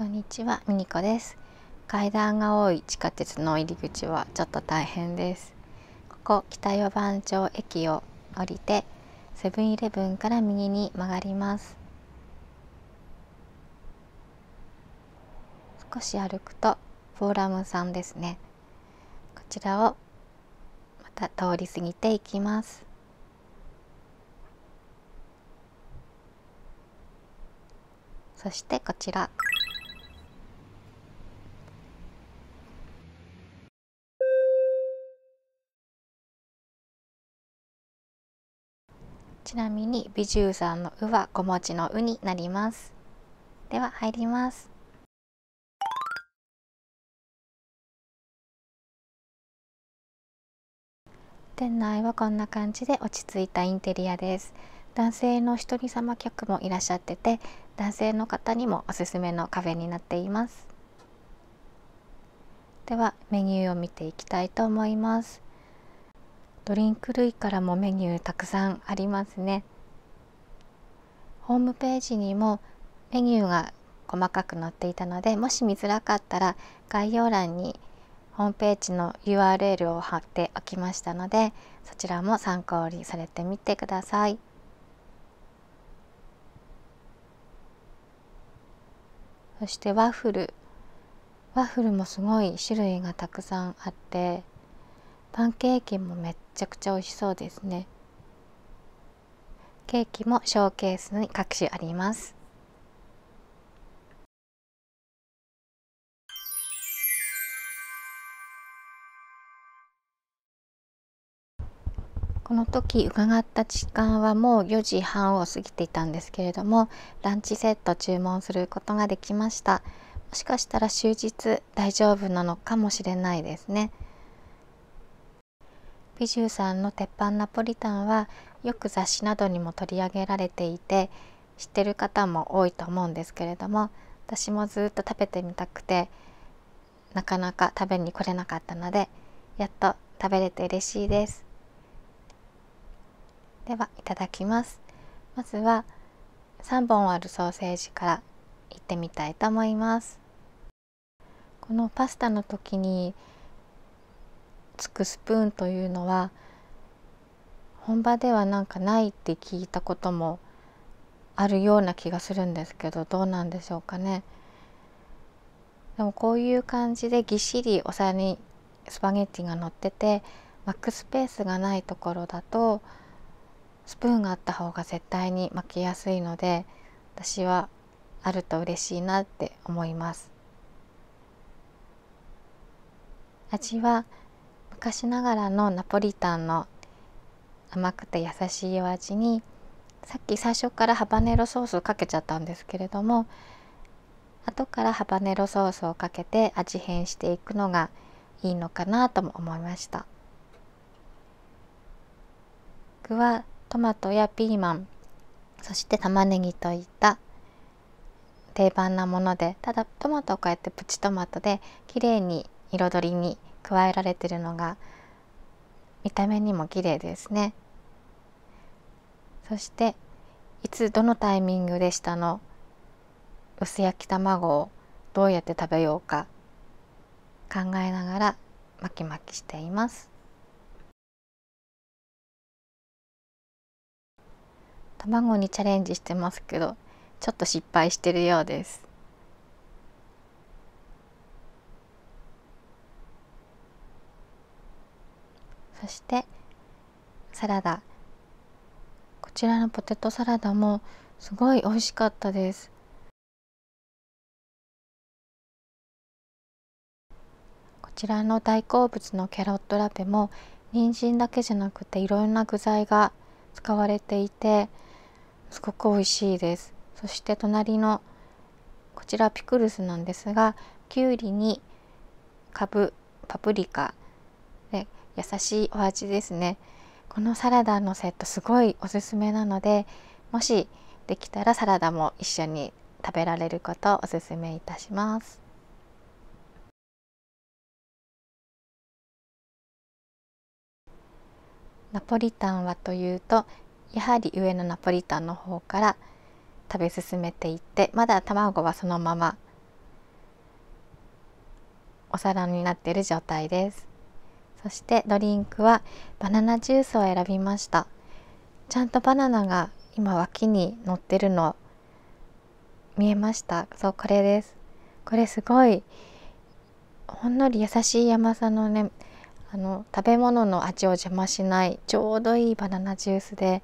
こんにちは、ミニコです階段が多い地下鉄の入り口はちょっと大変ですここ北四番町駅を降りてセブンイレブンから右に曲がります少し歩くとフォーラムさんですねこちらをまた通り過ぎていきますそしてこちらちなみに美獣さんの「う」は5文字の「う」になりますでは入ります店内はこんな感じで落ち着いたインテリアです男性の一人様客もいらっしゃってて男性の方にもおすすめのカフェになっていますではメニューを見ていきたいと思いますドリンク類からもメニューたくさんありますねホームページにもメニューが細かく載っていたのでもし見づらかったら概要欄にホームページの URL を貼っておきましたのでそちらも参考にされてみてください。そしてワッフルワッフルもすごい種類がたくさんあってパンケーキもめっちゃくちゃ美味しそうですねケーキもショーケースに各種ありますこの時伺った時間はもう4時半を過ぎていたんですけれどもランチセット注文することができましたもしかしたら終日大丈夫なのかもしれないですねビジューさんの鉄板ナポリタンはよく雑誌などにも取り上げられていて知ってる方も多いと思うんですけれども私もずっと食べてみたくてなかなか食べに来れなかったのでやっと食べれて嬉しいですではいただきますまずは3本あるソーセージからいってみたいと思いますこのパスタの時につくスプーンというのは本場ではなんかないって聞いたこともあるような気がするんですけどどうなんでしょうかね。でもこういう感じでぎっしりお皿にスパゲッティが乗っててマックスペースがないところだとスプーンがあった方が絶対に巻きやすいので私はあると嬉しいなって思います味は昔ながらのナポリタンの甘くて優しいお味にさっき最初からハバネロソースかけちゃったんですけれども後からハバネロソースをかけて味変していくのがいいのかなとも思いました具はトマトやピーマンそして玉ねぎといった定番なものでただトマトをこうやってプチトマトで綺麗に彩りに加えられてるのが見た目にも綺麗ですねそしていつどのタイミングで下の薄焼き卵をどうやって食べようか考えながら巻き巻きしています卵にチャレンジしてますけどちょっと失敗してるようですそしてサラダこちらのポテトサラダもすごい美味しかったですこちらの大好物のキャロットラペも人参だけじゃなくていろんな具材が使われていてすごく美味しいですそして隣のこちらピクルスなんですがきゅうりにかぶパプリカ優しいお味ですねこのサラダのセットすごいおすすめなのでもしできたらサラダも一緒に食べられることをおすすめいたしますナポリタンはというとやはり上のナポリタンの方から食べ進めていってまだ卵はそのままお皿になっている状態ですそしてドリンクはバナナジュースを選びましたちゃんとバナナが今脇に乗ってるの見えましたそうこれですこれすごいほんのり優しい甘さのねあの食べ物の味を邪魔しないちょうどいいバナナジュースで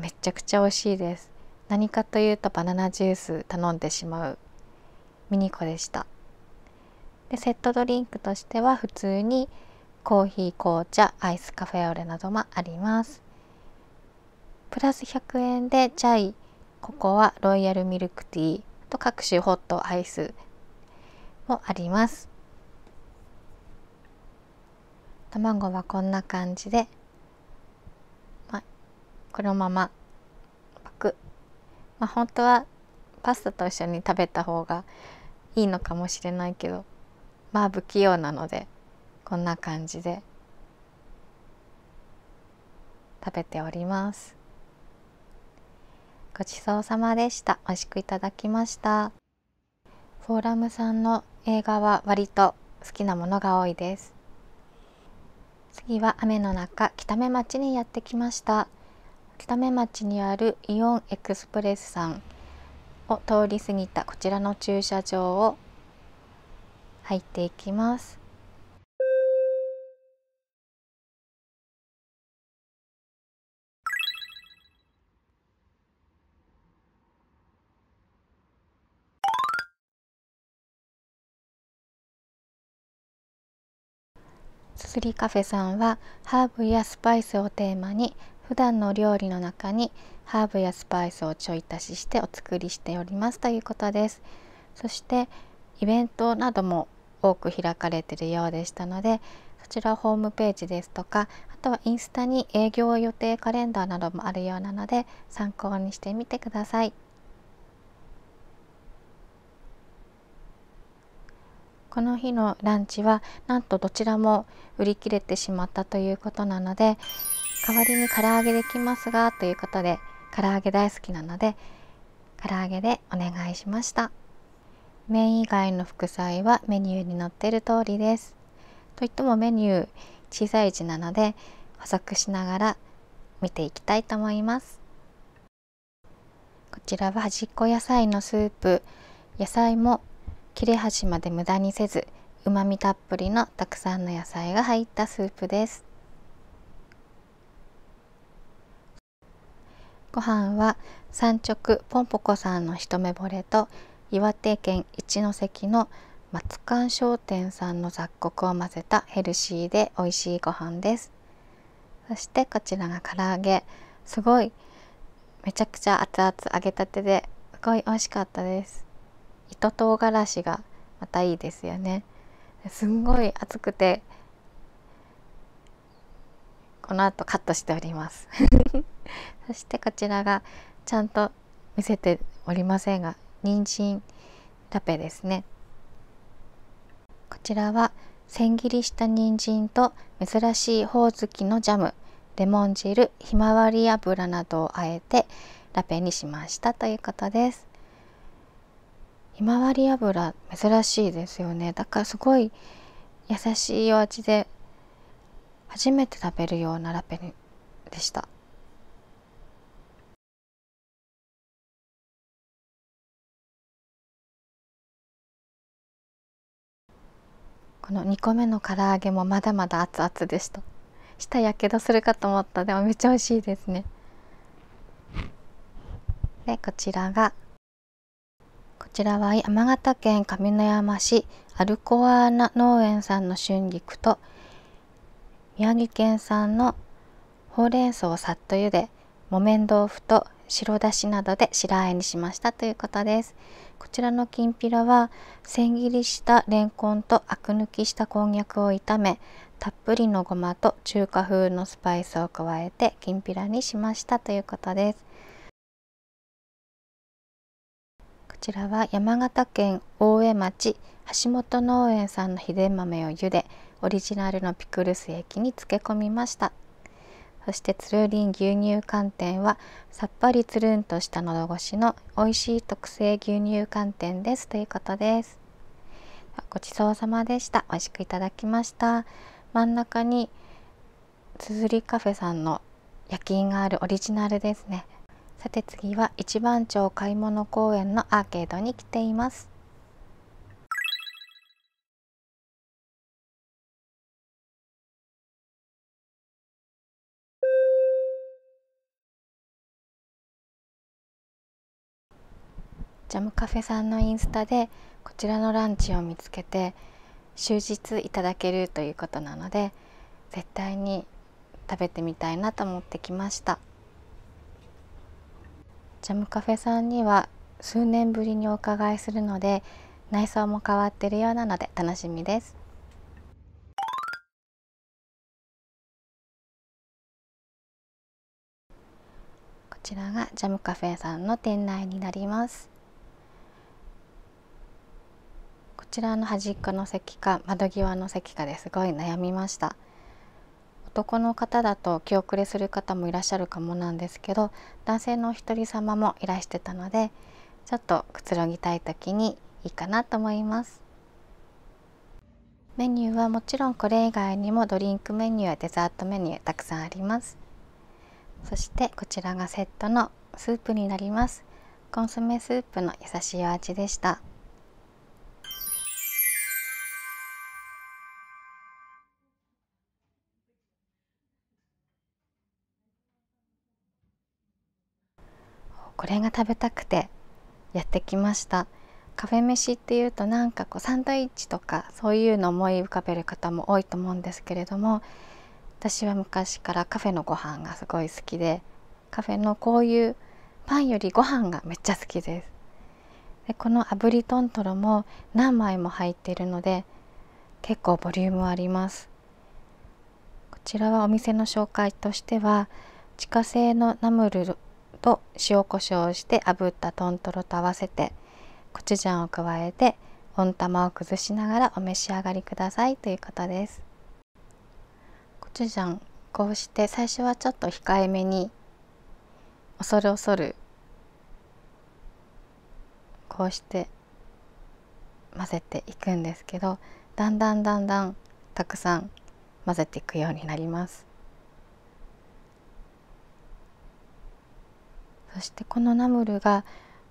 めちゃくちゃ美味しいです何かというとバナナジュース頼んでしまうミニコでしたでセットドリンクとしては普通にコーヒー紅茶アイスカフェオレなどもありますプラス100円でチャイココアロイヤルミルクティーと各種ホットアイスもあります卵はこんな感じで、まこのままパク、まあ、本当はパスタと一緒に食べた方がいいのかもしれないけどまあ不器用なのでこんな感じで食べておりますごちそうさまでした美味しくいただきましたフォーラムさんの映画は割と好きなものが多いです次は雨の中北目町にやってきました北目町にあるイオンエクスプレスさんを通り過ぎたこちらの駐車場を入っていきますすリりカフェさんはハーブやスパイスをテーマに普段の料理の中にハーブやスパイスをちょい足ししてお作りしておりますということですそしてイベントなども多く開かれてるようでしたのでそちらホームページですとかあとはインスタに営業予定カレンダーなどもあるようなので参考にしてみてください。この日のランチはなんとどちらも売り切れてしまったということなので代わりに唐揚げできますがということで唐揚げ大好きなので唐揚げでお願いしました。麺以外の副菜はメニューに載っている通りです。といってもメニュー小さい字なので補足しながら見ていきたいと思います。こちらは端っこ野菜のスープ野菜も切れ端まで無駄にせず旨味たっぷりのたくさんの野菜が入ったスープですご飯は三直ぽんぽこさんの一目惚れと岩手県一関の松館商店さんの雑穀を混ぜたヘルシーで美味しいご飯ですそしてこちらが唐揚げすごいめちゃくちゃ熱々揚げたてですごい美味しかったです糸唐辛子がまたいいですよねすんごい熱くてこの後カットしております そしてこちらがちゃんと見せておりませんが人参ラペですねこちらは千切りした人参と珍しいほおずきのジャムレモン汁ひまわり油などをあえてラペにしましたということですひまわり油珍しいですよねだからすごい優しいお味で初めて食べるようなラペでしたこの2個目の唐揚げもまだまだ熱々でした舌やけどするかと思ったでもめっちゃ美味しいですねでこちらがこちらは山形県上山市アルコアーナ農園さんの春菊と宮城県産のほうれん草をさっと茹で木綿豆腐と白だしなどで白和えにしましたということですこちらのきんぴらは千切りしたレンコンとアク抜きしたこんにゃくを炒めたっぷりのごまと中華風のスパイスを加えてきんぴらにしましたということですこちらは山形県大江町橋本農園さんの秘伝豆を茹でオリジナルのピクルス液に漬け込みましたそしてつるりん牛乳寒天はさっぱりつるんとした喉越しの美味しい特製牛乳寒天ですということですごちそうさまでした美味しくいただきました真ん中につづりカフェさんの夜勤があるオリジナルですねさて次は一番町買い物公園のアーケードに来ていますジャムカフェさんのインスタでこちらのランチを見つけて終日いただけるということなので絶対に食べてみたいなと思ってきましたジャムカフェさんには数年ぶりにお伺いするので内装も変わってるようなので楽しみですこちらがジャムカフェさんの店内になりますちらの端っこの席か窓際の席かですごい悩みました男の方だと気遅れする方もいらっしゃるかもなんですけど男性のお一人様もいらしてたのでちょっとくつろぎたい時にいいかなと思いますメニューはもちろんこれ以外にもドリンクメニューやデザートメニューたくさんありますそしてこちらがセットのスープになりますコンソメスープの優しい味でしたこれが食べたくてやってきましたカフェ飯っていうとなんかこうサンドイッチとかそういうの思い浮かべる方も多いと思うんですけれども私は昔からカフェのご飯がすごい好きでカフェのこういうパンよりご飯がめっちゃ好きですでこの炙りトントロも何枚も入っているので結構ボリュームありますこちらはお店の紹介としては自家製のナムルと塩コショウをして炙った豚トロと合わせてコチュジャンを加えて温玉を崩しながらお召し上がりくださいということですコチュジャンこうして最初はちょっと控えめに恐る恐るこうして混ぜていくんですけどだんだんだんだんたくさん混ぜていくようになりますそしてこのナムルが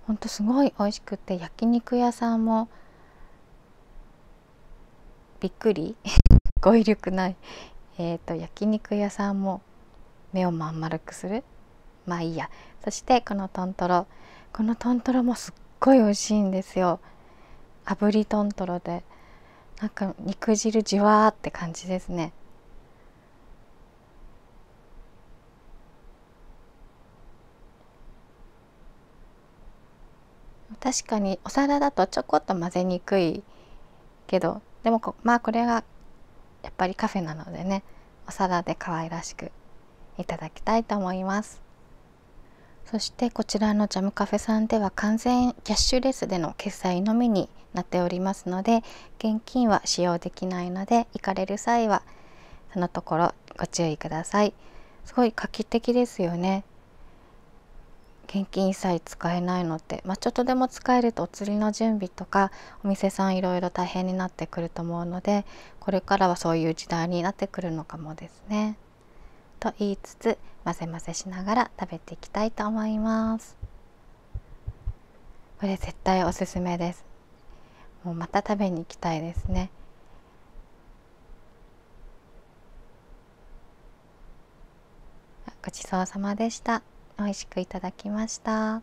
ほんとすごい美味しくて焼肉屋さんもびっくり 語彙力ないえっと、と焼肉屋さんも目をまん丸くするまあいいやそしてこの豚トロこの豚トロもすっごい美味しいんですよ炙り豚トロでなんか肉汁じわーって感じですね確かにお皿だとちょこっと混ぜにくいけどでもまあこれがやっぱりカフェなのでねお皿で可愛らしくいただきたいと思いますそしてこちらのジャムカフェさんでは完全キャッシュレスでの決済のみになっておりますので現金は使用できないので行かれる際はそのところご注意くださいすごい画期的ですよね現金一切使えないのって、まあ、ちょっとでも使えるとお釣りの準備とかお店さんいろいろ大変になってくると思うのでこれからはそういう時代になってくるのかもですね。と言いつつ混ぜ混ぜしながら食べていきたいと思います。これ絶対おすすめです。もうまた食べに行きたいですね。ごちそうさまでした。美味しくいただきました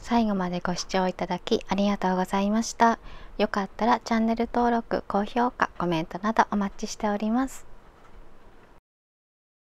最後までご視聴いただきありがとうございましたよかったらチャンネル登録高評価コメントなどお待ちしております